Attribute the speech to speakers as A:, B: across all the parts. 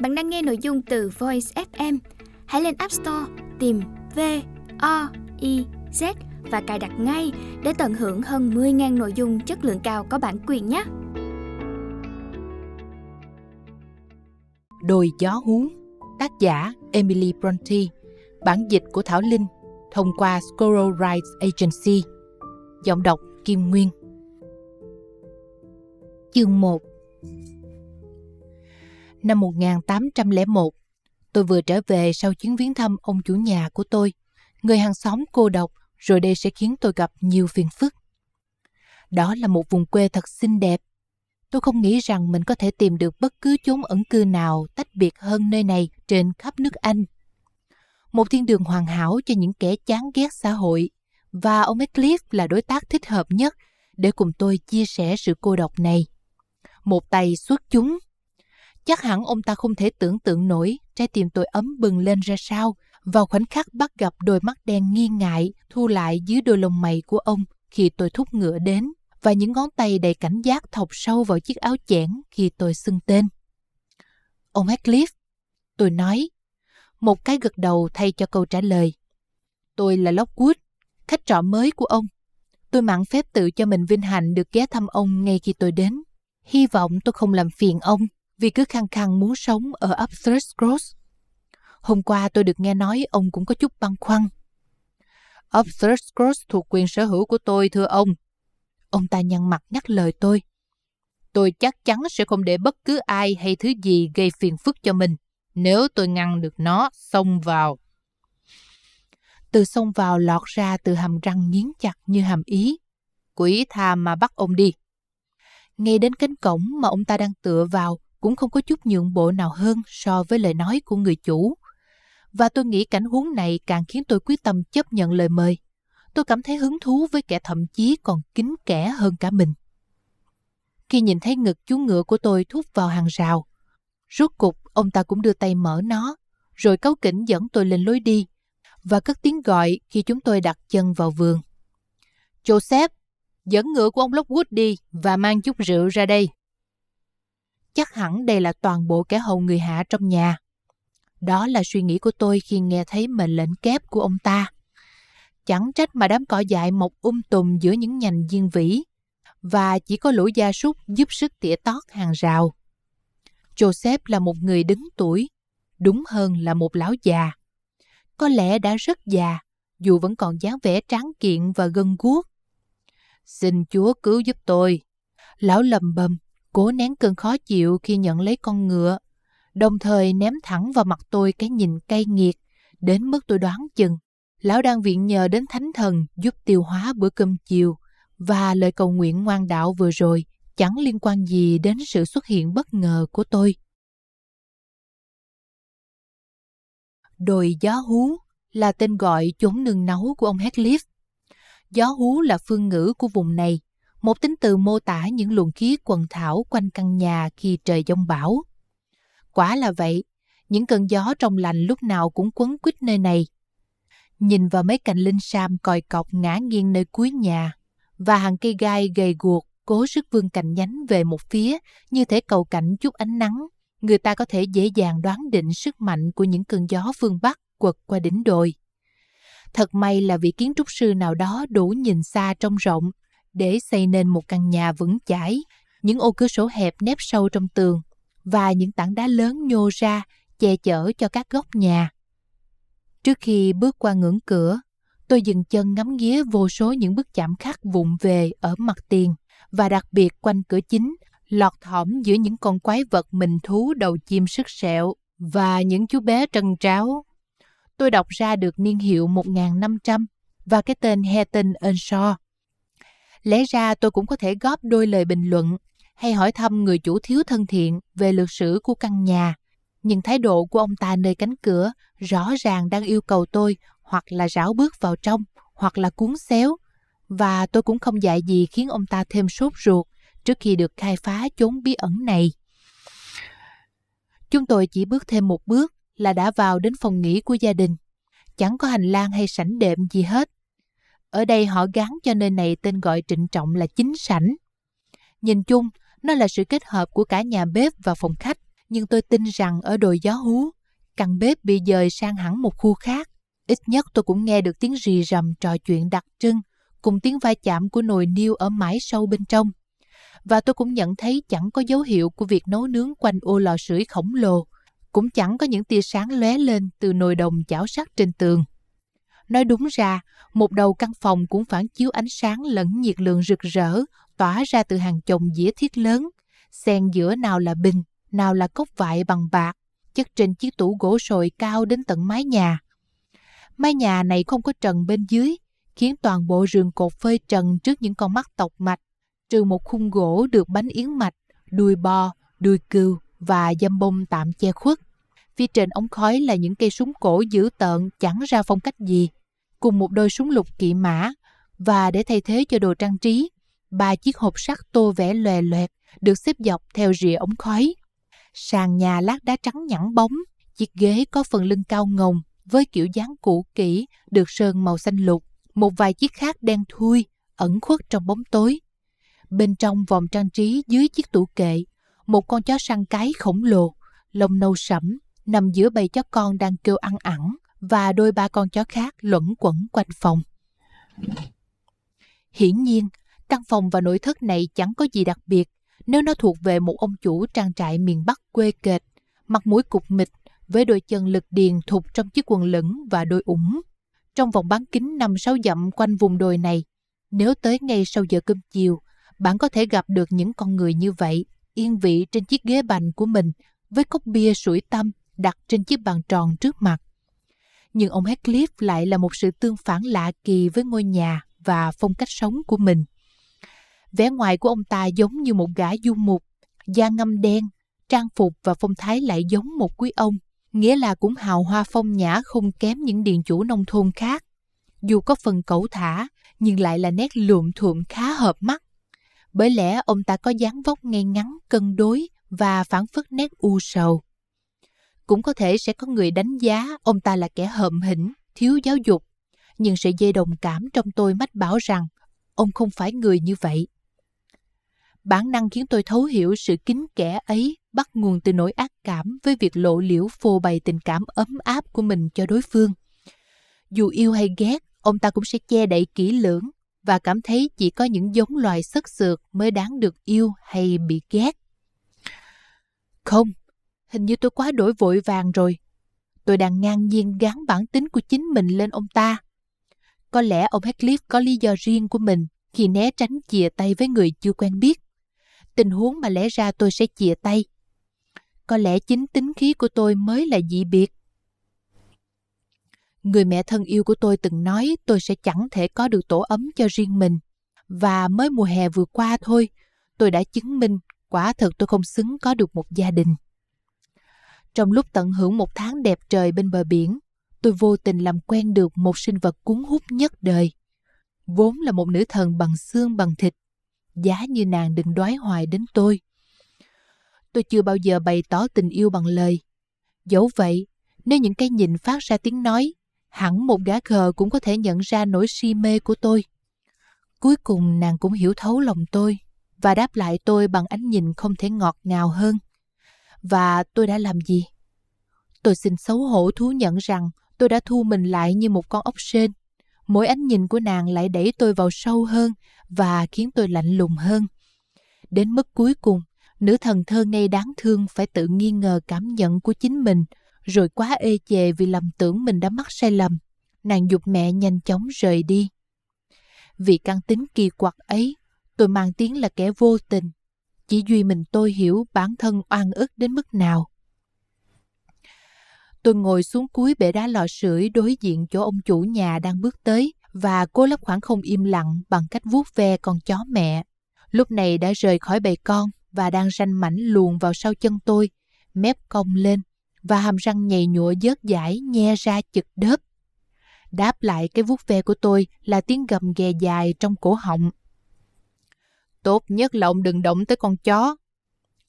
A: Bạn đang nghe nội dung từ Voice FM. Hãy lên App Store tìm V O I Z và cài đặt ngay để tận hưởng hơn 10.000 nội dung chất lượng cao có bản quyền nhé. Đồi gió huống, tác giả Emily Bronte, bản dịch của Thảo Linh thông qua Squirrel Rights Agency. Giọng đọc Kim Nguyên. Chương 1 năm 1801. Tôi vừa trở về sau chuyến viếng thăm ông chủ nhà của tôi, người hàng xóm cô độc, rồi đây sẽ khiến tôi gặp nhiều phiền phức. Đó là một vùng quê thật xinh đẹp. Tôi không nghĩ rằng mình có thể tìm được bất cứ chốn ẩn cư nào tách biệt hơn nơi này trên khắp nước Anh. Một thiên đường hoàn hảo cho những kẻ chán ghét xã hội, và ông Eclipse là đối tác thích hợp nhất để cùng tôi chia sẻ sự cô độc này. Một tay xuất chúng Chắc hẳn ông ta không thể tưởng tượng nổi trái tim tôi ấm bừng lên ra sao vào khoảnh khắc bắt gặp đôi mắt đen nghi ngại thu lại dưới đôi lông mày của ông khi tôi thúc ngựa đến và những ngón tay đầy cảnh giác thọc sâu vào chiếc áo chẽn khi tôi xưng tên. Ông Heathcliff, tôi nói, một cái gật đầu thay cho câu trả lời. Tôi là Lockwood, khách trọ mới của ông. Tôi mặn phép tự cho mình vinh hạnh được ghé thăm ông ngay khi tôi đến. Hy vọng tôi không làm phiền ông vì cứ khăng khăng muốn sống ở ấp Cross. Hôm qua tôi được nghe nói ông cũng có chút băn khoăn. Ấp Cross thuộc quyền sở hữu của tôi, thưa ông. Ông ta nhăn mặt nhắc lời tôi. Tôi chắc chắn sẽ không để bất cứ ai hay thứ gì gây phiền phức cho mình nếu tôi ngăn được nó xông vào. Từ xông vào lọt ra từ hàm răng nghiến chặt như hàm ý. Quỷ tha mà bắt ông đi. Ngay đến cánh cổng mà ông ta đang tựa vào, cũng không có chút nhượng bộ nào hơn so với lời nói của người chủ. Và tôi nghĩ cảnh huống này càng khiến tôi quyết tâm chấp nhận lời mời. Tôi cảm thấy hứng thú với kẻ thậm chí còn kín kẻ hơn cả mình. Khi nhìn thấy ngực chú ngựa của tôi thúc vào hàng rào, rốt cục ông ta cũng đưa tay mở nó, rồi cáu kỉnh dẫn tôi lên lối đi và cất tiếng gọi khi chúng tôi đặt chân vào vườn. Joseph, dẫn ngựa của ông Lockwood đi và mang chút rượu ra đây chắc hẳn đây là toàn bộ kẻ hầu người hạ trong nhà. Đó là suy nghĩ của tôi khi nghe thấy mệnh lệnh kép của ông ta. Chẳng trách mà đám cỏ dại mọc um tùm giữa những nhành diên vĩ và chỉ có lũ gia súc giúp sức tỉa tót hàng rào. Joseph là một người đứng tuổi, đúng hơn là một lão già. Có lẽ đã rất già, dù vẫn còn dáng vẻ tráng kiện và gân guốc. Xin Chúa cứu giúp tôi. Lão lầm bầm cố nén cơn khó chịu khi nhận lấy con ngựa, đồng thời ném thẳng vào mặt tôi cái nhìn cay nghiệt, đến mức tôi đoán chừng. Lão đang viện nhờ đến thánh thần giúp tiêu hóa bữa cơm chiều và lời cầu nguyện ngoan đạo vừa rồi chẳng liên quan gì đến sự xuất hiện bất ngờ của tôi. Đồi gió hú là tên gọi chốn nương náu của ông Heathcliff. Gió hú là phương ngữ của vùng này, một tính từ mô tả những luồng khí quần thảo quanh căn nhà khi trời giông bão. Quả là vậy, những cơn gió trong lành lúc nào cũng quấn quýt nơi này. Nhìn vào mấy cành linh sam còi cọc ngã nghiêng nơi cuối nhà và hàng cây gai gầy guộc cố sức vươn cành nhánh về một phía như thể cầu cảnh chút ánh nắng, người ta có thể dễ dàng đoán định sức mạnh của những cơn gió phương Bắc quật qua đỉnh đồi. Thật may là vị kiến trúc sư nào đó đủ nhìn xa trông rộng để xây nên một căn nhà vững chãi, những ô cửa sổ hẹp nép sâu trong tường và những tảng đá lớn nhô ra che chở cho các góc nhà. Trước khi bước qua ngưỡng cửa, tôi dừng chân ngắm nghía vô số những bức chạm khắc vụn về ở mặt tiền và đặc biệt quanh cửa chính, lọt thỏm giữa những con quái vật mình thú đầu chim sức sẹo và những chú bé trần tráo. Tôi đọc ra được niên hiệu 1500 và cái tên Heton Earnshaw lẽ ra tôi cũng có thể góp đôi lời bình luận hay hỏi thăm người chủ thiếu thân thiện về lược sử của căn nhà nhưng thái độ của ông ta nơi cánh cửa rõ ràng đang yêu cầu tôi hoặc là rảo bước vào trong hoặc là cuốn xéo và tôi cũng không dạy gì khiến ông ta thêm sốt ruột trước khi được khai phá chốn bí ẩn này chúng tôi chỉ bước thêm một bước là đã vào đến phòng nghỉ của gia đình chẳng có hành lang hay sảnh đệm gì hết ở đây họ gắn cho nơi này tên gọi trịnh trọng là chính sảnh. Nhìn chung, nó là sự kết hợp của cả nhà bếp và phòng khách, nhưng tôi tin rằng ở đồi gió hú, căn bếp bị dời sang hẳn một khu khác. Ít nhất tôi cũng nghe được tiếng rì rầm trò chuyện đặc trưng, cùng tiếng va chạm của nồi niêu ở mãi sâu bên trong. Và tôi cũng nhận thấy chẳng có dấu hiệu của việc nấu nướng quanh ô lò sưởi khổng lồ, cũng chẳng có những tia sáng lóe lên từ nồi đồng chảo sắt trên tường. Nói đúng ra, một đầu căn phòng cũng phản chiếu ánh sáng lẫn nhiệt lượng rực rỡ tỏa ra từ hàng chồng dĩa thiết lớn, xen giữa nào là bình, nào là cốc vại bằng bạc, chất trên chiếc tủ gỗ sồi cao đến tận mái nhà. Mái nhà này không có trần bên dưới, khiến toàn bộ rường cột phơi trần trước những con mắt tọc mạch, trừ một khung gỗ được bánh yến mạch, đuôi bò, đuôi cừu và dâm bông tạm che khuất. Phía trên ống khói là những cây súng cổ dữ tợn chẳng ra phong cách gì cùng một đôi súng lục kỵ mã và để thay thế cho đồ trang trí, ba chiếc hộp sắt tô vẽ lòe loẹt được xếp dọc theo rìa ống khói. Sàn nhà lát đá trắng nhẵn bóng, chiếc ghế có phần lưng cao ngồng với kiểu dáng cũ kỹ được sơn màu xanh lục, một vài chiếc khác đen thui, ẩn khuất trong bóng tối. Bên trong vòng trang trí dưới chiếc tủ kệ, một con chó săn cái khổng lồ, lông nâu sẫm, nằm giữa bầy chó con đang kêu ăn ẳng và đôi ba con chó khác luẩn quẩn quanh phòng. Hiển nhiên, căn phòng và nội thất này chẳng có gì đặc biệt nếu nó thuộc về một ông chủ trang trại miền Bắc quê kệt, mặt mũi cục mịch, với đôi chân lực điền thụt trong chiếc quần lửng và đôi ủng. Trong vòng bán kính 5-6 dặm quanh vùng đồi này, nếu tới ngay sau giờ cơm chiều, bạn có thể gặp được những con người như vậy, yên vị trên chiếc ghế bành của mình, với cốc bia sủi tăm đặt trên chiếc bàn tròn trước mặt nhưng ông Heathcliff lại là một sự tương phản lạ kỳ với ngôi nhà và phong cách sống của mình. Vẻ ngoài của ông ta giống như một gã du mục, da ngâm đen, trang phục và phong thái lại giống một quý ông, nghĩa là cũng hào hoa phong nhã không kém những điền chủ nông thôn khác. Dù có phần cẩu thả, nhưng lại là nét luộm thuộm khá hợp mắt. Bởi lẽ ông ta có dáng vóc ngay ngắn, cân đối và phản phất nét u sầu cũng có thể sẽ có người đánh giá ông ta là kẻ hợm hĩnh, thiếu giáo dục. Nhưng sợi dây đồng cảm trong tôi mách bảo rằng ông không phải người như vậy. Bản năng khiến tôi thấu hiểu sự kính kẻ ấy bắt nguồn từ nỗi ác cảm với việc lộ liễu phô bày tình cảm ấm áp của mình cho đối phương. Dù yêu hay ghét, ông ta cũng sẽ che đậy kỹ lưỡng và cảm thấy chỉ có những giống loài sất sược mới đáng được yêu hay bị ghét. Không, Hình như tôi quá đổi vội vàng rồi. Tôi đang ngang nhiên gắn bản tính của chính mình lên ông ta. Có lẽ ông Heathcliff có lý do riêng của mình khi né tránh chia tay với người chưa quen biết. Tình huống mà lẽ ra tôi sẽ chia tay. Có lẽ chính tính khí của tôi mới là dị biệt. Người mẹ thân yêu của tôi từng nói tôi sẽ chẳng thể có được tổ ấm cho riêng mình. Và mới mùa hè vừa qua thôi, tôi đã chứng minh quả thật tôi không xứng có được một gia đình. Trong lúc tận hưởng một tháng đẹp trời bên bờ biển, tôi vô tình làm quen được một sinh vật cuốn hút nhất đời. Vốn là một nữ thần bằng xương bằng thịt, giá như nàng đừng đoái hoài đến tôi. Tôi chưa bao giờ bày tỏ tình yêu bằng lời. Dẫu vậy, nếu những cái nhìn phát ra tiếng nói, hẳn một gã khờ cũng có thể nhận ra nỗi si mê của tôi. Cuối cùng nàng cũng hiểu thấu lòng tôi và đáp lại tôi bằng ánh nhìn không thể ngọt ngào hơn và tôi đã làm gì? Tôi xin xấu hổ thú nhận rằng tôi đã thu mình lại như một con ốc sên. Mỗi ánh nhìn của nàng lại đẩy tôi vào sâu hơn và khiến tôi lạnh lùng hơn. Đến mức cuối cùng, nữ thần thơ ngây đáng thương phải tự nghi ngờ cảm nhận của chính mình, rồi quá ê chề vì lầm tưởng mình đã mắc sai lầm. Nàng dục mẹ nhanh chóng rời đi. Vì căn tính kỳ quặc ấy, tôi mang tiếng là kẻ vô tình chỉ duy mình tôi hiểu bản thân oan ức đến mức nào. Tôi ngồi xuống cuối bể đá lò sưởi đối diện chỗ ông chủ nhà đang bước tới và cố lấp khoảng không im lặng bằng cách vuốt ve con chó mẹ. Lúc này đã rời khỏi bầy con và đang ranh mảnh luồn vào sau chân tôi, mép cong lên và hàm răng nhầy nhụa dớt dãi nhe ra chực đớp. Đáp lại cái vuốt ve của tôi là tiếng gầm ghè dài trong cổ họng Tốt nhất là ông đừng động tới con chó.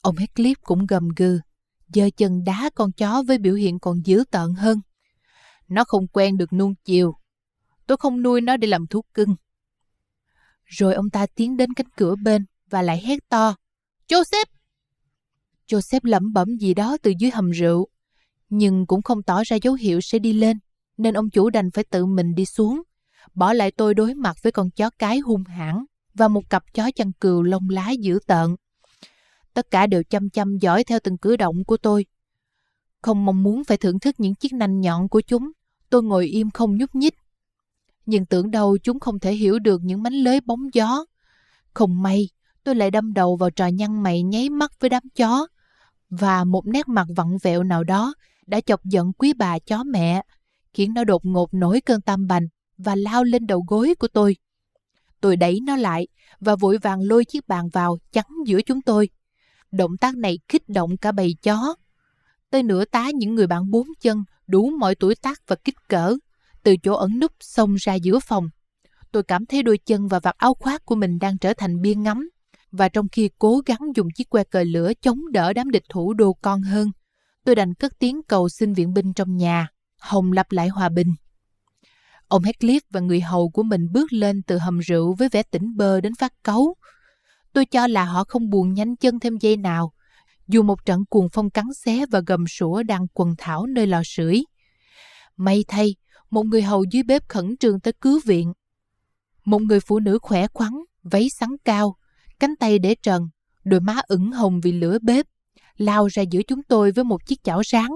A: Ông Clip cũng gầm gừ, giơ chân đá con chó với biểu hiện còn dữ tợn hơn. Nó không quen được nuông chiều. Tôi không nuôi nó để làm thú cưng. Rồi ông ta tiến đến cánh cửa bên và lại hét to. Joseph! Joseph lẩm bẩm gì đó từ dưới hầm rượu, nhưng cũng không tỏ ra dấu hiệu sẽ đi lên, nên ông chủ đành phải tự mình đi xuống, bỏ lại tôi đối mặt với con chó cái hung hãn và một cặp chó chăn cừu lông lá dữ tợn. Tất cả đều chăm chăm dõi theo từng cử động của tôi. Không mong muốn phải thưởng thức những chiếc nanh nhọn của chúng, tôi ngồi im không nhúc nhích. Nhưng tưởng đâu chúng không thể hiểu được những mánh lới bóng gió. Không may, tôi lại đâm đầu vào trò nhăn mày nháy mắt với đám chó. Và một nét mặt vặn vẹo nào đó đã chọc giận quý bà chó mẹ, khiến nó đột ngột nổi cơn tam bành và lao lên đầu gối của tôi. Tôi đẩy nó lại và vội vàng lôi chiếc bàn vào chắn giữa chúng tôi. Động tác này kích động cả bầy chó. tôi nửa tá những người bạn bốn chân đủ mọi tuổi tác và kích cỡ. Từ chỗ ẩn núp xông ra giữa phòng. Tôi cảm thấy đôi chân và vạt áo khoác của mình đang trở thành biên ngắm. Và trong khi cố gắng dùng chiếc que cờ lửa chống đỡ đám địch thủ đô con hơn, tôi đành cất tiếng cầu xin viện binh trong nhà. Hồng lặp lại hòa bình. Ông Heathcliff và người hầu của mình bước lên từ hầm rượu với vẻ tỉnh bơ đến phát cấu. Tôi cho là họ không buồn nhanh chân thêm dây nào, dù một trận cuồng phong cắn xé và gầm sủa đang quần thảo nơi lò sưởi. May thay, một người hầu dưới bếp khẩn trương tới cứu viện. Một người phụ nữ khỏe khoắn, váy sắn cao, cánh tay để trần, đôi má ửng hồng vì lửa bếp, lao ra giữa chúng tôi với một chiếc chảo sáng.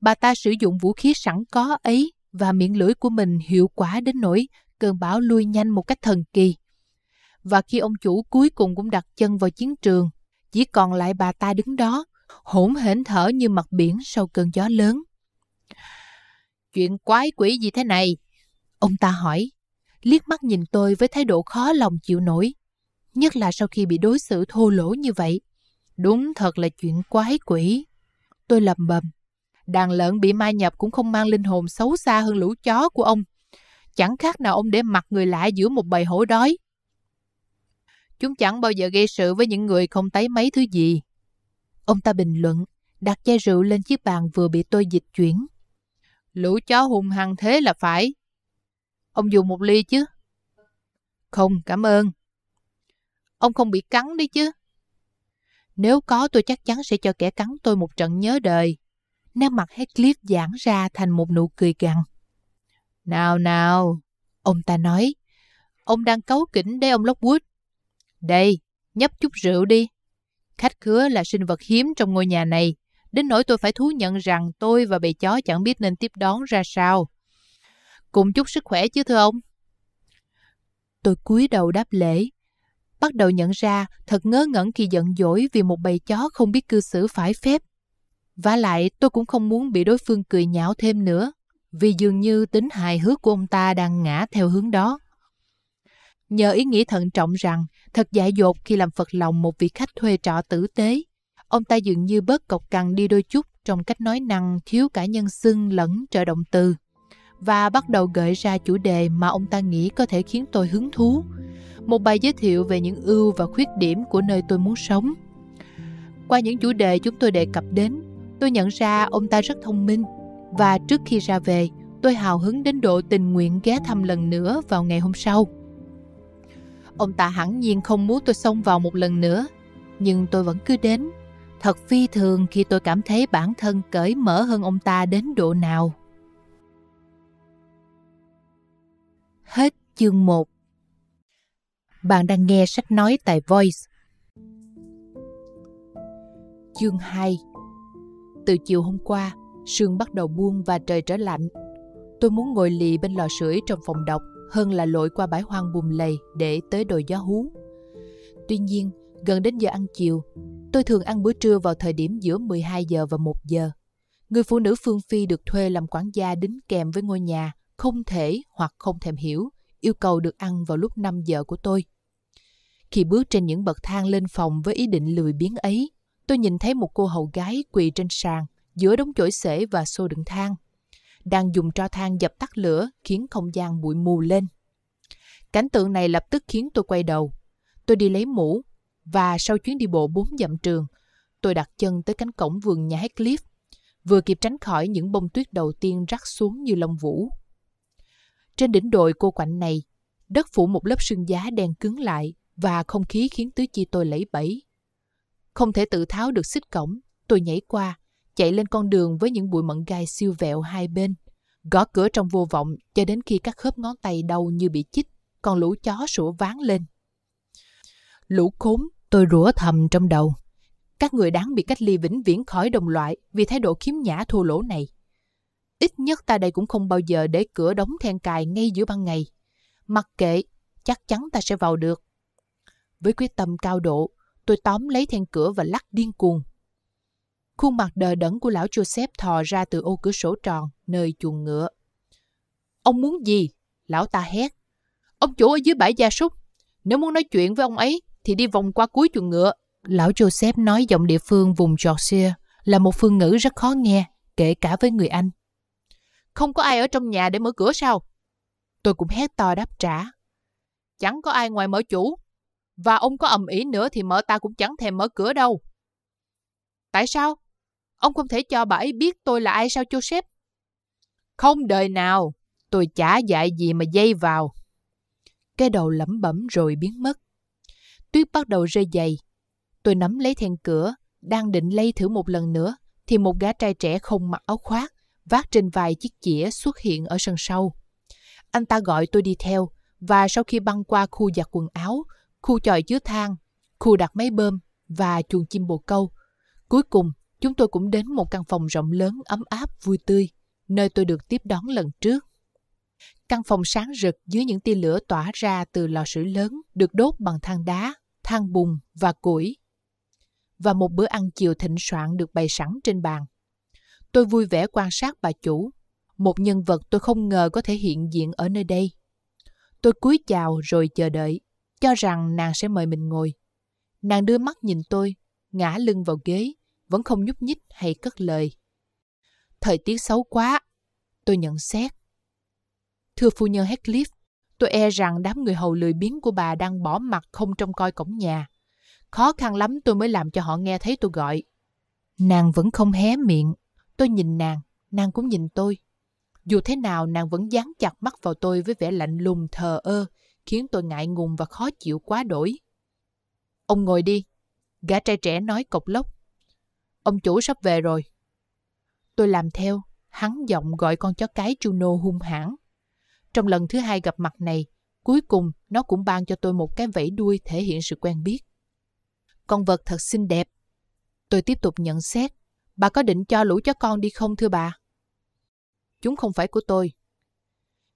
A: Bà ta sử dụng vũ khí sẵn có ấy và miệng lưỡi của mình hiệu quả đến nỗi cơn bão lui nhanh một cách thần kỳ. Và khi ông chủ cuối cùng cũng đặt chân vào chiến trường, chỉ còn lại bà ta đứng đó, hỗn hển thở như mặt biển sau cơn gió lớn. Chuyện quái quỷ gì thế này? Ông ta hỏi, liếc mắt nhìn tôi với thái độ khó lòng chịu nổi, nhất là sau khi bị đối xử thô lỗ như vậy. Đúng thật là chuyện quái quỷ. Tôi lầm bầm. Đàn lợn bị ma nhập cũng không mang linh hồn xấu xa hơn lũ chó của ông. Chẳng khác nào ông để mặt người lạ giữa một bầy hổ đói. Chúng chẳng bao giờ gây sự với những người không thấy mấy thứ gì. Ông ta bình luận, đặt chai rượu lên chiếc bàn vừa bị tôi dịch chuyển. Lũ chó hung hăng thế là phải. Ông dùng một ly chứ? Không, cảm ơn. Ông không bị cắn đấy chứ? Nếu có tôi chắc chắn sẽ cho kẻ cắn tôi một trận nhớ đời nét mặt Heathcliff giãn ra thành một nụ cười gằn. Nào nào, ông ta nói, ông đang cấu kỉnh đấy ông Lockwood. Đây, nhấp chút rượu đi. Khách khứa là sinh vật hiếm trong ngôi nhà này, đến nỗi tôi phải thú nhận rằng tôi và bầy chó chẳng biết nên tiếp đón ra sao. Cùng chút sức khỏe chứ thưa ông. Tôi cúi đầu đáp lễ, bắt đầu nhận ra thật ngớ ngẩn khi giận dỗi vì một bầy chó không biết cư xử phải phép và lại tôi cũng không muốn bị đối phương cười nhạo thêm nữa, vì dường như tính hài hước của ông ta đang ngã theo hướng đó. Nhờ ý nghĩ thận trọng rằng thật dại dột khi làm phật lòng một vị khách thuê trọ tử tế, ông ta dường như bớt cọc cằn đi đôi chút trong cách nói năng thiếu cả nhân xưng lẫn trợ động từ và bắt đầu gợi ra chủ đề mà ông ta nghĩ có thể khiến tôi hứng thú. Một bài giới thiệu về những ưu và khuyết điểm của nơi tôi muốn sống. Qua những chủ đề chúng tôi đề cập đến, tôi nhận ra ông ta rất thông minh và trước khi ra về, tôi hào hứng đến độ tình nguyện ghé thăm lần nữa vào ngày hôm sau. Ông ta hẳn nhiên không muốn tôi xông vào một lần nữa, nhưng tôi vẫn cứ đến. Thật phi thường khi tôi cảm thấy bản thân cởi mở hơn ông ta đến độ nào. Hết chương 1 Bạn đang nghe sách nói tại Voice Chương 2 từ chiều hôm qua, sương bắt đầu buông và trời trở lạnh. Tôi muốn ngồi lì bên lò sưởi trong phòng đọc hơn là lội qua bãi hoang bùm lầy để tới đồi gió hú. Tuy nhiên, gần đến giờ ăn chiều, tôi thường ăn bữa trưa vào thời điểm giữa 12 giờ và 1 giờ. Người phụ nữ Phương Phi được thuê làm quản gia đính kèm với ngôi nhà, không thể hoặc không thèm hiểu, yêu cầu được ăn vào lúc 5 giờ của tôi. Khi bước trên những bậc thang lên phòng với ý định lười biếng ấy, tôi nhìn thấy một cô hầu gái quỳ trên sàn giữa đống chổi xể và xô đựng than, đang dùng tro than dập tắt lửa khiến không gian bụi mù lên. Cảnh tượng này lập tức khiến tôi quay đầu. Tôi đi lấy mũ và sau chuyến đi bộ bốn dặm trường, tôi đặt chân tới cánh cổng vườn nhà hát Heathcliff, vừa kịp tránh khỏi những bông tuyết đầu tiên rắc xuống như lông vũ. Trên đỉnh đồi cô quạnh này, đất phủ một lớp sương giá đen cứng lại và không khí khiến tứ chi tôi lẫy bẫy. Không thể tự tháo được xích cổng, tôi nhảy qua, chạy lên con đường với những bụi mận gai siêu vẹo hai bên. Gõ cửa trong vô vọng cho đến khi các khớp ngón tay đau như bị chích, còn lũ chó sủa ván lên. Lũ khốn, tôi rủa thầm trong đầu. Các người đáng bị cách ly vĩnh viễn khỏi đồng loại vì thái độ khiếm nhã thua lỗ này. Ít nhất ta đây cũng không bao giờ để cửa đóng then cài ngay giữa ban ngày. Mặc kệ, chắc chắn ta sẽ vào được. Với quyết tâm cao độ, Tôi tóm lấy then cửa và lắc điên cuồng. Khuôn mặt đờ đẫn của lão Joseph thò ra từ ô cửa sổ tròn, nơi chuồng ngựa. Ông muốn gì? Lão ta hét. Ông chủ ở dưới bãi gia súc. Nếu muốn nói chuyện với ông ấy, thì đi vòng qua cuối chuồng ngựa. Lão Joseph nói giọng địa phương vùng Georgia là một phương ngữ rất khó nghe, kể cả với người Anh. Không có ai ở trong nhà để mở cửa sao? Tôi cũng hét to đáp trả. Chẳng có ai ngoài mở chủ, và ông có ầm ý nữa thì mợ ta cũng chẳng thèm mở cửa đâu. Tại sao? Ông không thể cho bà ấy biết tôi là ai sao Joseph? Không đời nào, tôi chả dạy gì mà dây vào. Cái đầu lẩm bẩm rồi biến mất. Tuyết bắt đầu rơi dày. Tôi nắm lấy then cửa, đang định lây thử một lần nữa, thì một gã trai trẻ không mặc áo khoác, vác trên vài chiếc chĩa xuất hiện ở sân sau. Anh ta gọi tôi đi theo, và sau khi băng qua khu giặt quần áo, khu chòi chứa than, khu đặt máy bơm và chuồng chim bồ câu. Cuối cùng, chúng tôi cũng đến một căn phòng rộng lớn, ấm áp, vui tươi, nơi tôi được tiếp đón lần trước. Căn phòng sáng rực dưới những tia lửa tỏa ra từ lò sưởi lớn được đốt bằng than đá, than bùn và củi. Và một bữa ăn chiều thịnh soạn được bày sẵn trên bàn. Tôi vui vẻ quan sát bà chủ, một nhân vật tôi không ngờ có thể hiện diện ở nơi đây. Tôi cúi chào rồi chờ đợi cho rằng nàng sẽ mời mình ngồi. Nàng đưa mắt nhìn tôi, ngã lưng vào ghế, vẫn không nhúc nhích hay cất lời. Thời tiết xấu quá, tôi nhận xét. Thưa phu nhân Heathcliff, tôi e rằng đám người hầu lười biếng của bà đang bỏ mặt không trông coi cổng nhà. Khó khăn lắm tôi mới làm cho họ nghe thấy tôi gọi. Nàng vẫn không hé miệng. Tôi nhìn nàng, nàng cũng nhìn tôi. Dù thế nào nàng vẫn dán chặt mắt vào tôi với vẻ lạnh lùng thờ ơ, khiến tôi ngại ngùng và khó chịu quá đổi. Ông ngồi đi, gã trai trẻ nói cộc lốc. Ông chủ sắp về rồi. Tôi làm theo, hắn giọng gọi con chó cái Juno hung hãn. Trong lần thứ hai gặp mặt này, cuối cùng nó cũng ban cho tôi một cái vẫy đuôi thể hiện sự quen biết. Con vật thật xinh đẹp. Tôi tiếp tục nhận xét. Bà có định cho lũ chó con đi không thưa bà? Chúng không phải của tôi.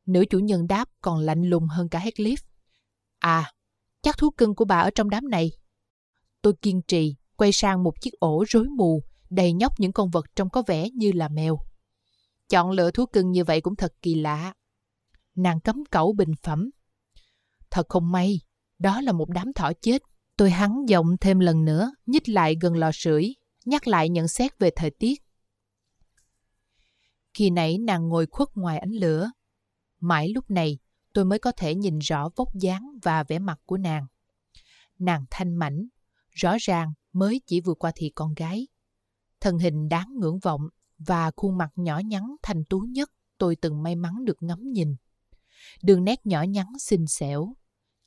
A: Nữ chủ nhân đáp còn lạnh lùng hơn cả Heathcliff. À, chắc thú cưng của bà ở trong đám này. Tôi kiên trì, quay sang một chiếc ổ rối mù, đầy nhóc những con vật trông có vẻ như là mèo. Chọn lựa thú cưng như vậy cũng thật kỳ lạ. Nàng cấm cẩu bình phẩm. Thật không may, đó là một đám thỏ chết. Tôi hắn giọng thêm lần nữa, nhích lại gần lò sưởi, nhắc lại nhận xét về thời tiết. Khi nãy nàng ngồi khuất ngoài ánh lửa, Mãi lúc này, tôi mới có thể nhìn rõ vóc dáng và vẻ mặt của nàng. Nàng thanh mảnh, rõ ràng mới chỉ vừa qua thì con gái. Thân hình đáng ngưỡng vọng và khuôn mặt nhỏ nhắn thanh tú nhất tôi từng may mắn được ngắm nhìn. Đường nét nhỏ nhắn xinh xẻo,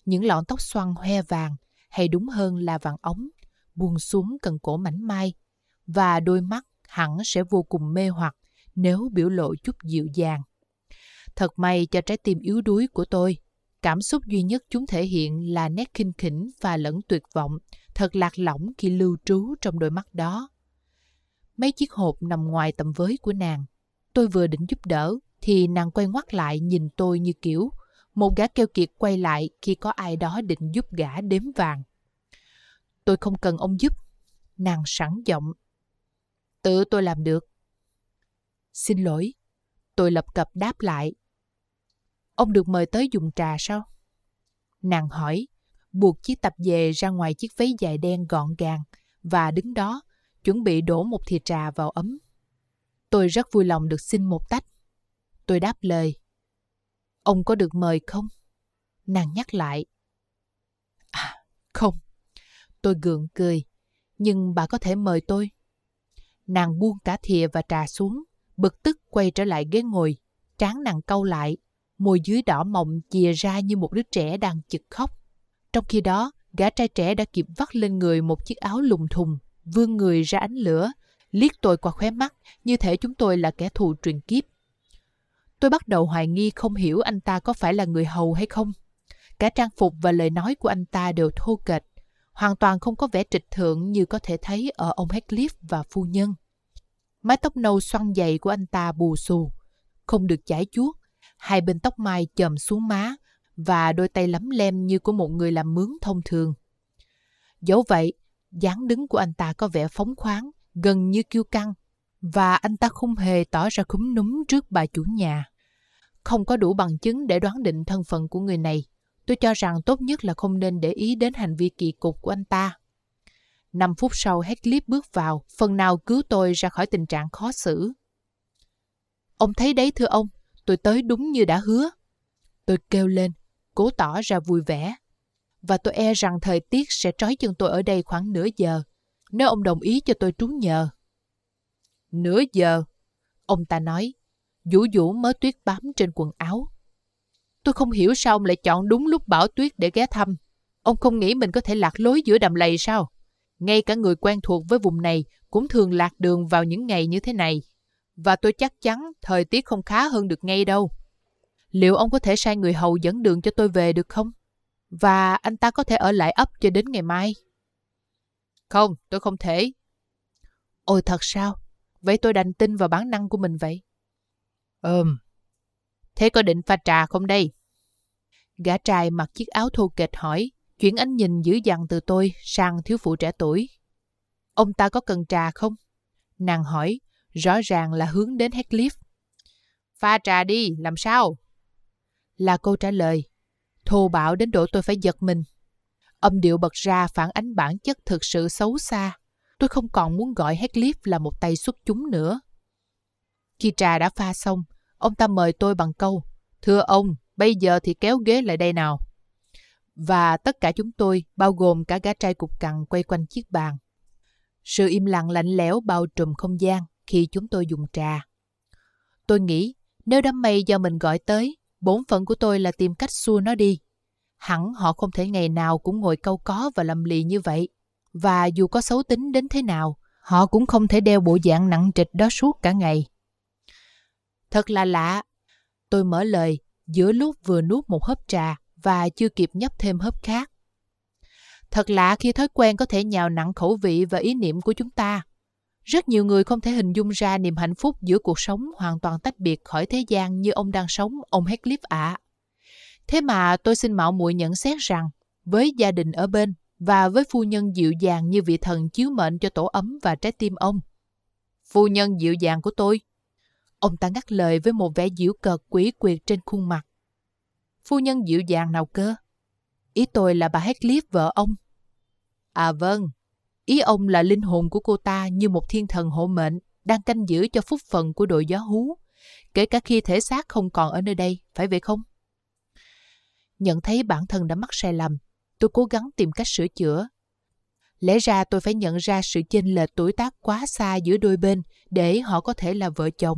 A: những lọn tóc xoăn hoe vàng hay đúng hơn là vàng ống buông xuống cần cổ mảnh mai và đôi mắt hẳn sẽ vô cùng mê hoặc nếu biểu lộ chút dịu dàng Thật may cho trái tim yếu đuối của tôi. Cảm xúc duy nhất chúng thể hiện là nét khinh khỉnh và lẫn tuyệt vọng, thật lạc lõng khi lưu trú trong đôi mắt đó. Mấy chiếc hộp nằm ngoài tầm với của nàng. Tôi vừa định giúp đỡ, thì nàng quay ngoắt lại nhìn tôi như kiểu một gã keo kiệt quay lại khi có ai đó định giúp gã đếm vàng. Tôi không cần ông giúp. Nàng sẵn giọng. Tự tôi làm được. Xin lỗi. Tôi lập cập đáp lại Ông được mời tới dùng trà sao? Nàng hỏi, buộc chiếc tập về ra ngoài chiếc váy dài đen gọn gàng và đứng đó, chuẩn bị đổ một thìa trà vào ấm. Tôi rất vui lòng được xin một tách. Tôi đáp lời. Ông có được mời không? Nàng nhắc lại. À, không. Tôi gượng cười. Nhưng bà có thể mời tôi. Nàng buông cả thìa và trà xuống, bực tức quay trở lại ghế ngồi, trán nàng câu lại, môi dưới đỏ mọng chìa ra như một đứa trẻ đang chực khóc. Trong khi đó, gã trai trẻ đã kịp vắt lên người một chiếc áo lùng thùng, vươn người ra ánh lửa, liếc tôi qua khóe mắt, như thể chúng tôi là kẻ thù truyền kiếp. Tôi bắt đầu hoài nghi không hiểu anh ta có phải là người hầu hay không. Cả trang phục và lời nói của anh ta đều thô kệch, hoàn toàn không có vẻ trịch thượng như có thể thấy ở ông Heathcliff và phu nhân. Mái tóc nâu xoăn dày của anh ta bù xù, không được chải chuốt, hai bên tóc mai chòm xuống má và đôi tay lấm lem như của một người làm mướn thông thường. Dẫu vậy, dáng đứng của anh ta có vẻ phóng khoáng, gần như kiêu căng, và anh ta không hề tỏ ra khúm núm trước bà chủ nhà. Không có đủ bằng chứng để đoán định thân phận của người này, tôi cho rằng tốt nhất là không nên để ý đến hành vi kỳ cục của anh ta. Năm phút sau Heathcliff bước vào, phần nào cứu tôi ra khỏi tình trạng khó xử. Ông thấy đấy thưa ông, tôi tới đúng như đã hứa. Tôi kêu lên, cố tỏ ra vui vẻ. Và tôi e rằng thời tiết sẽ trói chân tôi ở đây khoảng nửa giờ, nếu ông đồng ý cho tôi trú nhờ. Nửa giờ, ông ta nói, vũ vũ mớ tuyết bám trên quần áo. Tôi không hiểu sao ông lại chọn đúng lúc bão tuyết để ghé thăm. Ông không nghĩ mình có thể lạc lối giữa đầm lầy sao? Ngay cả người quen thuộc với vùng này cũng thường lạc đường vào những ngày như thế này và tôi chắc chắn thời tiết không khá hơn được ngay đâu. Liệu ông có thể sai người hầu dẫn đường cho tôi về được không? Và anh ta có thể ở lại ấp cho đến ngày mai. Không, tôi không thể. Ôi thật sao? Vậy tôi đành tin vào bản năng của mình vậy. Ừm. Thế có định pha trà không đây? Gã trai mặc chiếc áo thô kệch hỏi, chuyển ánh nhìn dữ dằn từ tôi sang thiếu phụ trẻ tuổi. Ông ta có cần trà không? Nàng hỏi, rõ ràng là hướng đến Heathcliff. Pha trà đi, làm sao? Là cô trả lời. Thô bạo đến độ tôi phải giật mình. Âm điệu bật ra phản ánh bản chất thực sự xấu xa. Tôi không còn muốn gọi Heathcliff là một tay xuất chúng nữa. Khi trà đã pha xong, ông ta mời tôi bằng câu Thưa ông, bây giờ thì kéo ghế lại đây nào. Và tất cả chúng tôi, bao gồm cả gã trai cục cằn quay quanh chiếc bàn. Sự im lặng lạnh lẽo bao trùm không gian khi chúng tôi dùng trà. Tôi nghĩ nếu đám mây do mình gọi tới, bổn phận của tôi là tìm cách xua nó đi. Hẳn họ không thể ngày nào cũng ngồi câu có và lầm lì như vậy. Và dù có xấu tính đến thế nào, họ cũng không thể đeo bộ dạng nặng trịch đó suốt cả ngày. Thật là lạ. Tôi mở lời giữa lúc vừa nuốt một hớp trà và chưa kịp nhấp thêm hớp khác. Thật lạ khi thói quen có thể nhào nặng khẩu vị và ý niệm của chúng ta. Rất nhiều người không thể hình dung ra niềm hạnh phúc giữa cuộc sống hoàn toàn tách biệt khỏi thế gian như ông đang sống, ông Heathcliff ạ. À. Thế mà tôi xin mạo muội nhận xét rằng, với gia đình ở bên và với phu nhân dịu dàng như vị thần chiếu mệnh cho tổ ấm và trái tim ông. Phu nhân dịu dàng của tôi. Ông ta ngắt lời với một vẻ diễu cợt quỷ quyệt trên khuôn mặt. Phu nhân dịu dàng nào cơ? Ý tôi là bà clip vợ ông. À vâng, Ý ông là linh hồn của cô ta như một thiên thần hộ mệnh đang canh giữ cho phúc phần của đội gió hú, kể cả khi thể xác không còn ở nơi đây, phải vậy không? Nhận thấy bản thân đã mắc sai lầm, tôi cố gắng tìm cách sửa chữa. Lẽ ra tôi phải nhận ra sự chênh lệch tuổi tác quá xa giữa đôi bên để họ có thể là vợ chồng.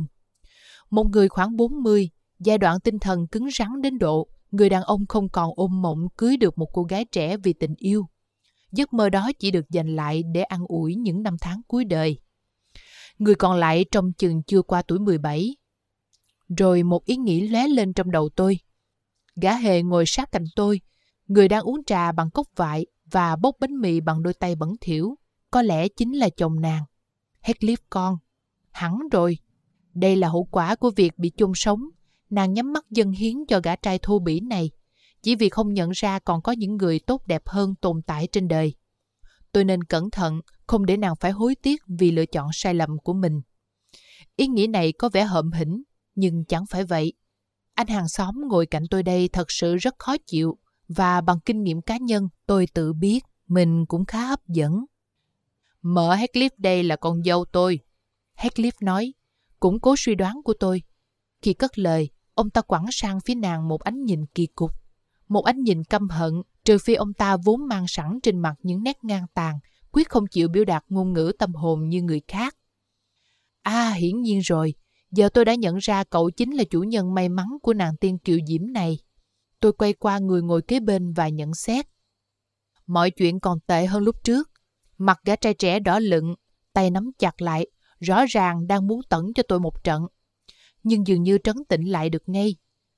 A: Một người khoảng 40, giai đoạn tinh thần cứng rắn đến độ người đàn ông không còn ôm mộng cưới được một cô gái trẻ vì tình yêu giấc mơ đó chỉ được dành lại để ăn ủi những năm tháng cuối đời. Người còn lại trong chừng chưa qua tuổi 17. Rồi một ý nghĩ lóe lên trong đầu tôi. Gã hề ngồi sát cạnh tôi, người đang uống trà bằng cốc vại và bốc bánh mì bằng đôi tay bẩn thỉu, có lẽ chính là chồng nàng. hét Heathcliff con, hẳn rồi. Đây là hậu quả của việc bị chôn sống. Nàng nhắm mắt dân hiến cho gã trai thô bỉ này chỉ vì không nhận ra còn có những người tốt đẹp hơn tồn tại trên đời. Tôi nên cẩn thận, không để nàng phải hối tiếc vì lựa chọn sai lầm của mình. Ý nghĩ này có vẻ hợm hĩnh nhưng chẳng phải vậy. Anh hàng xóm ngồi cạnh tôi đây thật sự rất khó chịu và bằng kinh nghiệm cá nhân tôi tự biết mình cũng khá hấp dẫn. Mở clip đây là con dâu tôi. clip nói, cũng cố suy đoán của tôi. Khi cất lời, ông ta quẳng sang phía nàng một ánh nhìn kỳ cục một ánh nhìn căm hận, trừ phi ông ta vốn mang sẵn trên mặt những nét ngang tàn, quyết không chịu biểu đạt ngôn ngữ tâm hồn như người khác. À, hiển nhiên rồi, giờ tôi đã nhận ra cậu chính là chủ nhân may mắn của nàng tiên kiều diễm này. Tôi quay qua người ngồi kế bên và nhận xét. Mọi chuyện còn tệ hơn lúc trước. Mặt gã trai trẻ đỏ lựng, tay nắm chặt lại, rõ ràng đang muốn tẩn cho tôi một trận. Nhưng dường như trấn tĩnh lại được ngay,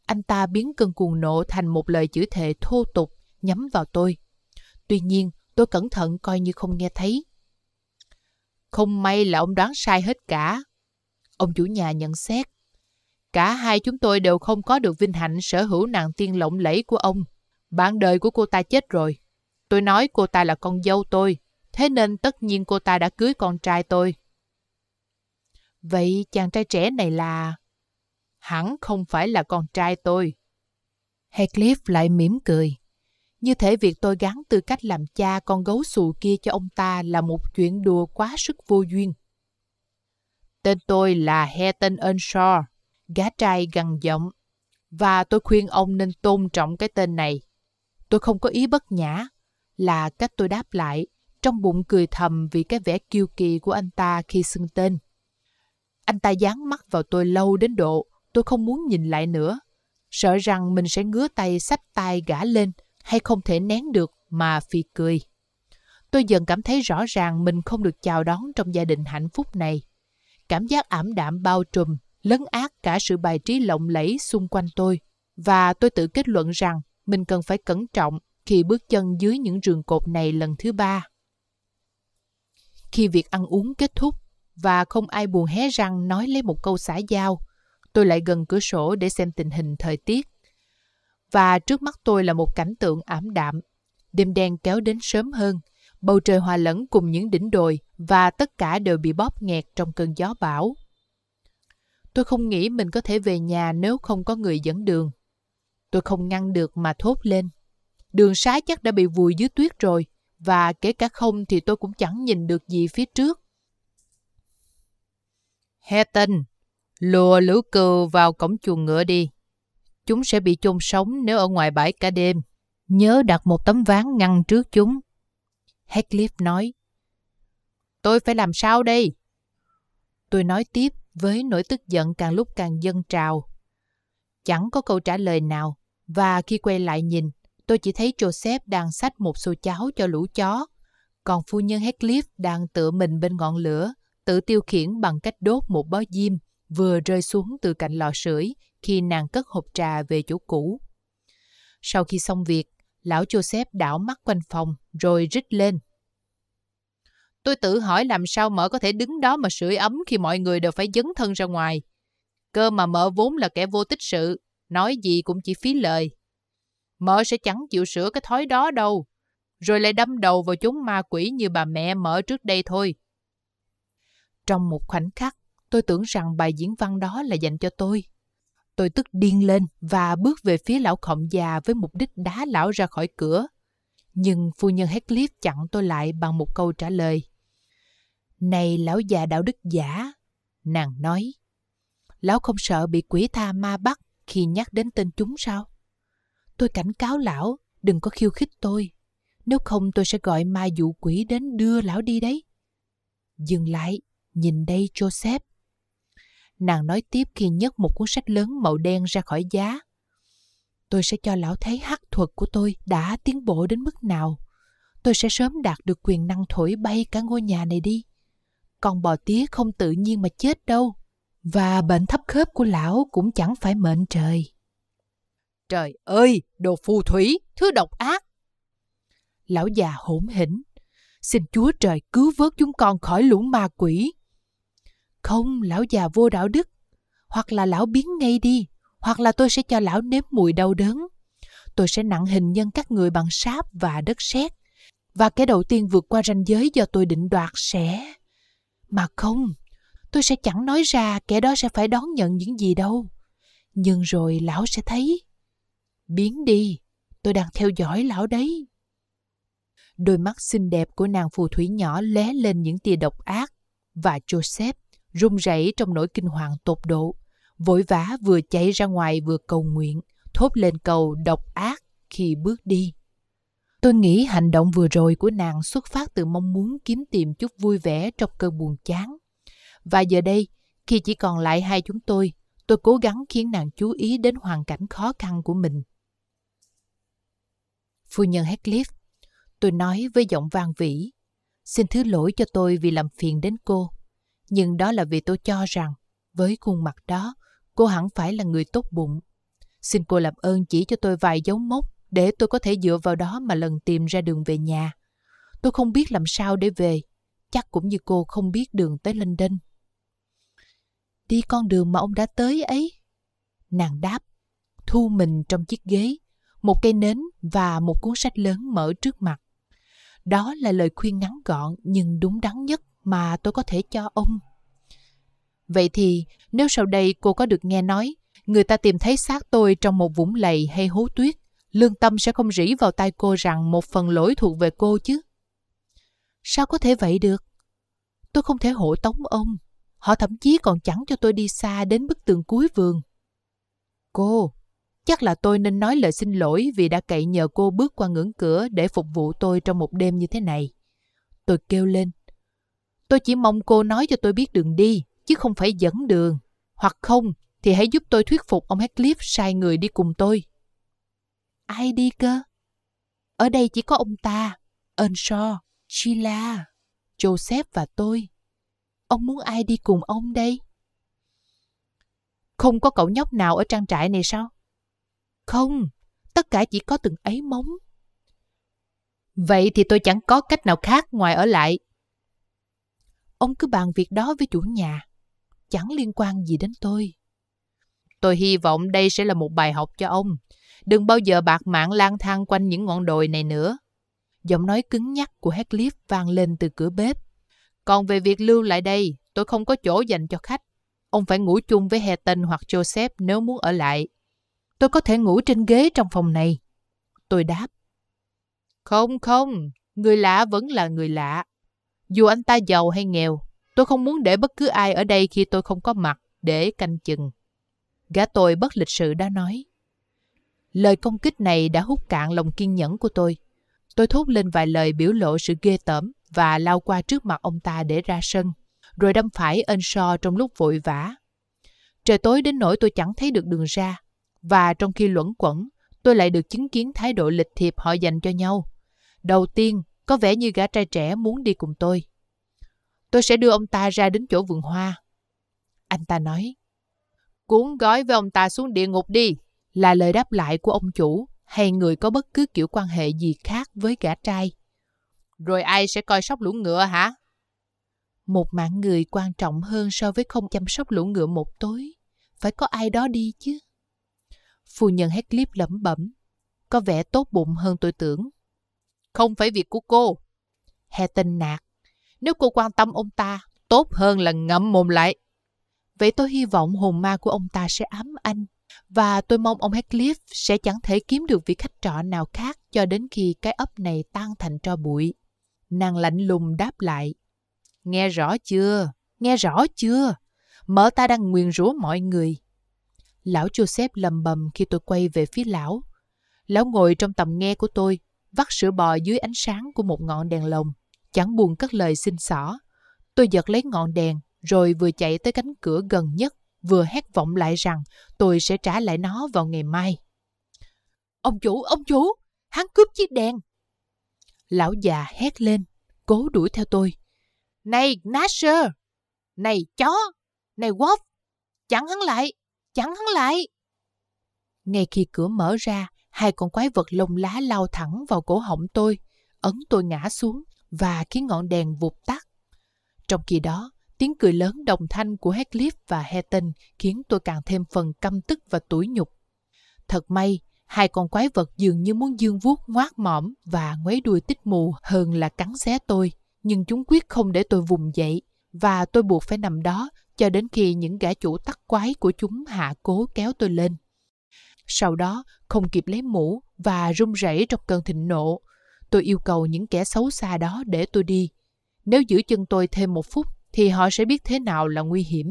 A: anh ta biến cơn cuồng nộ thành một lời chữ thề thô tục nhắm vào tôi. Tuy nhiên, tôi cẩn thận coi như không nghe thấy. Không may là ông đoán sai hết cả. Ông chủ nhà nhận xét. Cả hai chúng tôi đều không có được vinh hạnh sở hữu nàng tiên lộng lẫy của ông. Bạn đời của cô ta chết rồi. Tôi nói cô ta là con dâu tôi, thế nên tất nhiên cô ta đã cưới con trai tôi. Vậy chàng trai trẻ này là hắn không phải là con trai tôi. Heathcliff lại mỉm cười. Như thể việc tôi gắn tư cách làm cha con gấu xù kia cho ông ta là một chuyện đùa quá sức vô duyên. Tên tôi là Heaton Earnshaw, gã trai gằn giọng. Và tôi khuyên ông nên tôn trọng cái tên này. Tôi không có ý bất nhã, là cách tôi đáp lại, trong bụng cười thầm vì cái vẻ kiêu kỳ của anh ta khi xưng tên. Anh ta dán mắt vào tôi lâu đến độ tôi không muốn nhìn lại nữa, sợ rằng mình sẽ ngứa tay xách tay gã lên hay không thể nén được mà phì cười. Tôi dần cảm thấy rõ ràng mình không được chào đón trong gia đình hạnh phúc này. Cảm giác ảm đạm bao trùm, lấn át cả sự bài trí lộng lẫy xung quanh tôi. Và tôi tự kết luận rằng mình cần phải cẩn trọng khi bước chân dưới những rường cột này lần thứ ba. Khi việc ăn uống kết thúc và không ai buồn hé răng nói lấy một câu xã giao, tôi lại gần cửa sổ để xem tình hình thời tiết. Và trước mắt tôi là một cảnh tượng ảm đạm. Đêm đen kéo đến sớm hơn, bầu trời hòa lẫn cùng những đỉnh đồi và tất cả đều bị bóp nghẹt trong cơn gió bão. Tôi không nghĩ mình có thể về nhà nếu không có người dẫn đường. Tôi không ngăn được mà thốt lên. Đường sá chắc đã bị vùi dưới tuyết rồi, và kể cả không thì tôi cũng chẳng nhìn được gì phía trước. Hatton, Lùa lũ cừu vào cổng chuồng ngựa đi. Chúng sẽ bị chôn sống nếu ở ngoài bãi cả đêm. Nhớ đặt một tấm ván ngăn trước chúng. Heathcliff nói. Tôi phải làm sao đây? Tôi nói tiếp với nỗi tức giận càng lúc càng dâng trào. Chẳng có câu trả lời nào và khi quay lại nhìn, tôi chỉ thấy Joseph đang xách một xô cháo cho lũ chó, còn phu nhân Heathcliff đang tựa mình bên ngọn lửa, tự tiêu khiển bằng cách đốt một bó diêm vừa rơi xuống từ cạnh lò sưởi khi nàng cất hộp trà về chỗ cũ. Sau khi xong việc, lão Joseph đảo mắt quanh phòng rồi rít lên. Tôi tự hỏi làm sao mợ có thể đứng đó mà sưởi ấm khi mọi người đều phải dấn thân ra ngoài. Cơ mà mợ vốn là kẻ vô tích sự, nói gì cũng chỉ phí lời. Mợ sẽ chẳng chịu sửa cái thói đó đâu, rồi lại đâm đầu vào chúng ma quỷ như bà mẹ mợ trước đây thôi. Trong một khoảnh khắc, Tôi tưởng rằng bài diễn văn đó là dành cho tôi. Tôi tức điên lên và bước về phía lão khổng già với mục đích đá lão ra khỏi cửa. Nhưng phu nhân Heathcliff chặn tôi lại bằng một câu trả lời. Này lão già đạo đức giả, nàng nói. Lão không sợ bị quỷ tha ma bắt khi nhắc đến tên chúng sao? Tôi cảnh cáo lão, đừng có khiêu khích tôi. Nếu không tôi sẽ gọi ma dụ quỷ đến đưa lão đi đấy. Dừng lại, nhìn đây Joseph. Nàng nói tiếp khi nhấc một cuốn sách lớn màu đen ra khỏi giá. Tôi sẽ cho lão thấy hắc thuật của tôi đã tiến bộ đến mức nào. Tôi sẽ sớm đạt được quyền năng thổi bay cả ngôi nhà này đi. còn bò tía không tự nhiên mà chết đâu. Và bệnh thấp khớp của lão cũng chẳng phải mệnh trời. Trời ơi, đồ phù thủy, thứ độc ác. Lão già hỗn hỉnh. Xin Chúa trời cứu vớt chúng con khỏi lũ ma quỷ. Không, lão già vô đạo đức. Hoặc là lão biến ngay đi, hoặc là tôi sẽ cho lão nếm mùi đau đớn. Tôi sẽ nặng hình nhân các người bằng sáp và đất sét. Và kẻ đầu tiên vượt qua ranh giới do tôi định đoạt sẽ... Mà không, tôi sẽ chẳng nói ra kẻ đó sẽ phải đón nhận những gì đâu. Nhưng rồi lão sẽ thấy. Biến đi, tôi đang theo dõi lão đấy. Đôi mắt xinh đẹp của nàng phù thủy nhỏ lóe lên những tia độc ác và Joseph run rẩy trong nỗi kinh hoàng tột độ, vội vã vừa chạy ra ngoài vừa cầu nguyện, thốt lên cầu độc ác khi bước đi. Tôi nghĩ hành động vừa rồi của nàng xuất phát từ mong muốn kiếm tìm chút vui vẻ trong cơn buồn chán. Và giờ đây, khi chỉ còn lại hai chúng tôi, tôi cố gắng khiến nàng chú ý đến hoàn cảnh khó khăn của mình. Phu nhân Heathcliff, tôi nói với giọng vang vĩ, xin thứ lỗi cho tôi vì làm phiền đến cô. Nhưng đó là vì tôi cho rằng, với khuôn mặt đó, cô hẳn phải là người tốt bụng. Xin cô làm ơn chỉ cho tôi vài dấu mốc để tôi có thể dựa vào đó mà lần tìm ra đường về nhà. Tôi không biết làm sao để về, chắc cũng như cô không biết đường tới London. Đi con đường mà ông đã tới ấy. Nàng đáp, thu mình trong chiếc ghế, một cây nến và một cuốn sách lớn mở trước mặt. Đó là lời khuyên ngắn gọn nhưng đúng đắn nhất mà tôi có thể cho ông. Vậy thì, nếu sau đây cô có được nghe nói, người ta tìm thấy xác tôi trong một vũng lầy hay hố tuyết, lương tâm sẽ không rỉ vào tay cô rằng một phần lỗi thuộc về cô chứ. Sao có thể vậy được? Tôi không thể hộ tống ông. Họ thậm chí còn chẳng cho tôi đi xa đến bức tường cuối vườn. Cô, chắc là tôi nên nói lời xin lỗi vì đã cậy nhờ cô bước qua ngưỡng cửa để phục vụ tôi trong một đêm như thế này. Tôi kêu lên. Tôi chỉ mong cô nói cho tôi biết đường đi, chứ không phải dẫn đường. Hoặc không, thì hãy giúp tôi thuyết phục ông Heathcliff sai người đi cùng tôi. Ai đi cơ? Ở đây chỉ có ông ta, Earnshaw, Sheila, Joseph và tôi. Ông muốn ai đi cùng ông đây? Không có cậu nhóc nào ở trang trại này sao? Không, tất cả chỉ có từng ấy móng. Vậy thì tôi chẳng có cách nào khác ngoài ở lại Ông cứ bàn việc đó với chủ nhà. Chẳng liên quan gì đến tôi. Tôi hy vọng đây sẽ là một bài học cho ông. Đừng bao giờ bạc mạng lang thang quanh những ngọn đồi này nữa. Giọng nói cứng nhắc của Heathcliff vang lên từ cửa bếp. Còn về việc lưu lại đây, tôi không có chỗ dành cho khách. Ông phải ngủ chung với Hatton hoặc Joseph nếu muốn ở lại. Tôi có thể ngủ trên ghế trong phòng này. Tôi đáp. Không không, người lạ vẫn là người lạ. Dù anh ta giàu hay nghèo, tôi không muốn để bất cứ ai ở đây khi tôi không có mặt để canh chừng. Gã tôi bất lịch sự đã nói. Lời công kích này đã hút cạn lòng kiên nhẫn của tôi. Tôi thốt lên vài lời biểu lộ sự ghê tởm và lao qua trước mặt ông ta để ra sân, rồi đâm phải Enshaw trong lúc vội vã. Trời tối đến nỗi tôi chẳng thấy được đường ra, và trong khi luẩn quẩn, tôi lại được chứng kiến thái độ lịch thiệp họ dành cho nhau. Đầu tiên có vẻ như gã trai trẻ muốn đi cùng tôi. Tôi sẽ đưa ông ta ra đến chỗ vườn hoa. Anh ta nói, cuốn gói với ông ta xuống địa ngục đi, là lời đáp lại của ông chủ hay người có bất cứ kiểu quan hệ gì khác với gã trai. Rồi ai sẽ coi sóc lũ ngựa hả? Một mạng người quan trọng hơn so với không chăm sóc lũ ngựa một tối. Phải có ai đó đi chứ. Phu nhân Heathcliff lẩm bẩm. Có vẻ tốt bụng hơn tôi tưởng không phải việc của cô. Hè tình nạt, nếu cô quan tâm ông ta, tốt hơn là ngậm mồm lại. Vậy tôi hy vọng hồn ma của ông ta sẽ ám anh, và tôi mong ông Heathcliff sẽ chẳng thể kiếm được vị khách trọ nào khác cho đến khi cái ấp này tan thành tro bụi. Nàng lạnh lùng đáp lại. Nghe rõ chưa? Nghe rõ chưa? Mở ta đang nguyền rủa mọi người. Lão Joseph lầm bầm khi tôi quay về phía lão. Lão ngồi trong tầm nghe của tôi, vắt sữa bò dưới ánh sáng của một ngọn đèn lồng, chẳng buồn cất lời xin xỏ. Tôi giật lấy ngọn đèn, rồi vừa chạy tới cánh cửa gần nhất, vừa hét vọng lại rằng tôi sẽ trả lại nó vào ngày mai. Ông chủ, ông chủ, hắn cướp chiếc đèn. Lão già hét lên, cố đuổi theo tôi. Này, Nasher! Này, chó! Này, Wolf! Chặn hắn lại! Chặn hắn lại! Ngay khi cửa mở ra, hai con quái vật lông lá lao thẳng vào cổ họng tôi, ấn tôi ngã xuống và khiến ngọn đèn vụt tắt. Trong khi đó, tiếng cười lớn đồng thanh của Heathcliff và Hatton khiến tôi càng thêm phần căm tức và tủi nhục. Thật may, hai con quái vật dường như muốn dương vuốt ngoác mõm và ngoáy đuôi tích mù hơn là cắn xé tôi, nhưng chúng quyết không để tôi vùng dậy và tôi buộc phải nằm đó cho đến khi những gã chủ tắc quái của chúng hạ cố kéo tôi lên. Sau đó, không kịp lấy mũ và run rẩy trong cơn thịnh nộ, tôi yêu cầu những kẻ xấu xa đó để tôi đi. Nếu giữ chân tôi thêm một phút thì họ sẽ biết thế nào là nguy hiểm.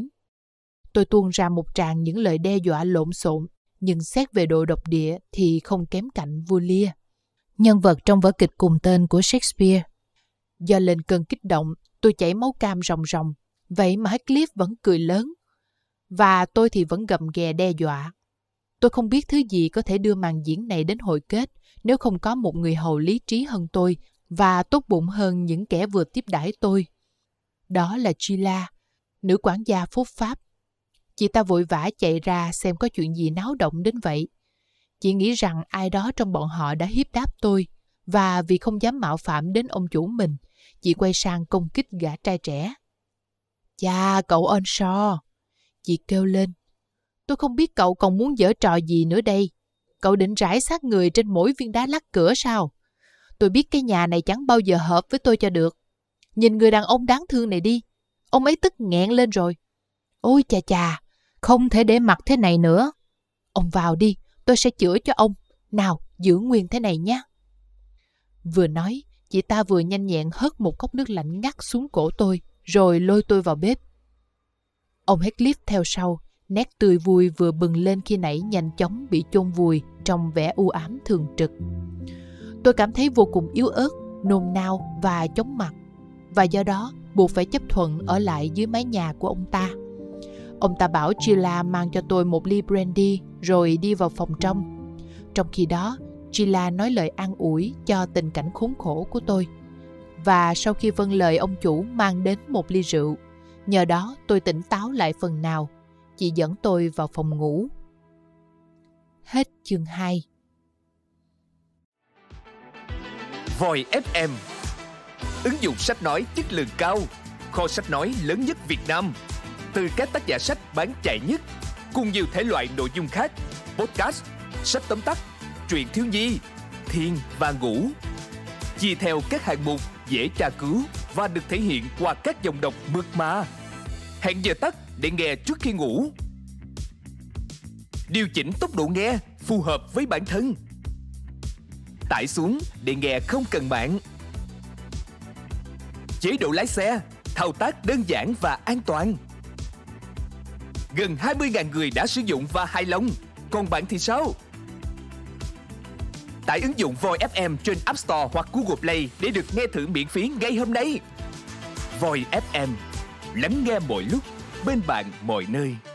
A: Tôi tuôn ra một tràng những lời đe dọa lộn xộn, nhưng xét về độ độc địa thì không kém cạnh vua Lia. Nhân vật trong vở kịch cùng tên của Shakespeare. Do lên cơn kích động, tôi chảy máu cam ròng ròng, vậy mà clip vẫn cười lớn. Và tôi thì vẫn gầm ghè đe dọa. Tôi không biết thứ gì có thể đưa màn diễn này đến hội kết nếu không có một người hầu lý trí hơn tôi và tốt bụng hơn những kẻ vừa tiếp đãi tôi. Đó là Gila, nữ quản gia phúc pháp. Chị ta vội vã chạy ra xem có chuyện gì náo động đến vậy. Chị nghĩ rằng ai đó trong bọn họ đã hiếp đáp tôi và vì không dám mạo phạm đến ông chủ mình, chị quay sang công kích gã trai trẻ. Chà, cậu Onshaw! Chị kêu lên Tôi không biết cậu còn muốn dở trò gì nữa đây. Cậu định rải xác người trên mỗi viên đá lát cửa sao? Tôi biết cái nhà này chẳng bao giờ hợp với tôi cho được. Nhìn người đàn ông đáng thương này đi. Ông ấy tức nghẹn lên rồi. Ôi chà chà, không thể để mặt thế này nữa. Ông vào đi, tôi sẽ chữa cho ông. Nào, giữ nguyên thế này nhé. Vừa nói, chị ta vừa nhanh nhẹn hớt một cốc nước lạnh ngắt xuống cổ tôi, rồi lôi tôi vào bếp. Ông Heathcliff theo sau, nét tươi vui vừa bừng lên khi nãy nhanh chóng bị chôn vùi trong vẻ u ám thường trực. Tôi cảm thấy vô cùng yếu ớt, nôn nao và chóng mặt, và do đó buộc phải chấp thuận ở lại dưới mái nhà của ông ta. Ông ta bảo Chila mang cho tôi một ly brandy rồi đi vào phòng trong. Trong khi đó, Chila nói lời an ủi cho tình cảnh khốn khổ của tôi. Và sau khi vâng lời ông chủ mang đến một ly rượu, nhờ đó tôi tỉnh táo lại phần nào Chị dẫn tôi vào phòng ngủ. Hết chương 2 Voi FM Ứng dụng sách nói chất lượng cao Kho sách nói lớn nhất Việt Nam Từ các tác giả sách bán chạy nhất Cùng nhiều thể loại nội dung khác Podcast, sách tóm tắt, truyện thiếu nhi, thiên và ngủ Chia theo các hạng mục dễ tra cứu Và được thể hiện qua các dòng đọc mượt mà Hẹn giờ tắt để nghe trước khi ngủ. Điều chỉnh tốc độ nghe phù hợp với bản thân. Tải xuống để nghe không cần mạng. Chế độ lái xe, thao tác đơn giản và an toàn. Gần 20.000 người đã sử dụng và hài lòng. Còn bạn thì sao? Tải ứng dụng Voi FM trên App Store hoặc Google Play để được nghe thử miễn phí ngay hôm nay. Voi FM, lắng nghe mọi lúc bên bạn mọi nơi.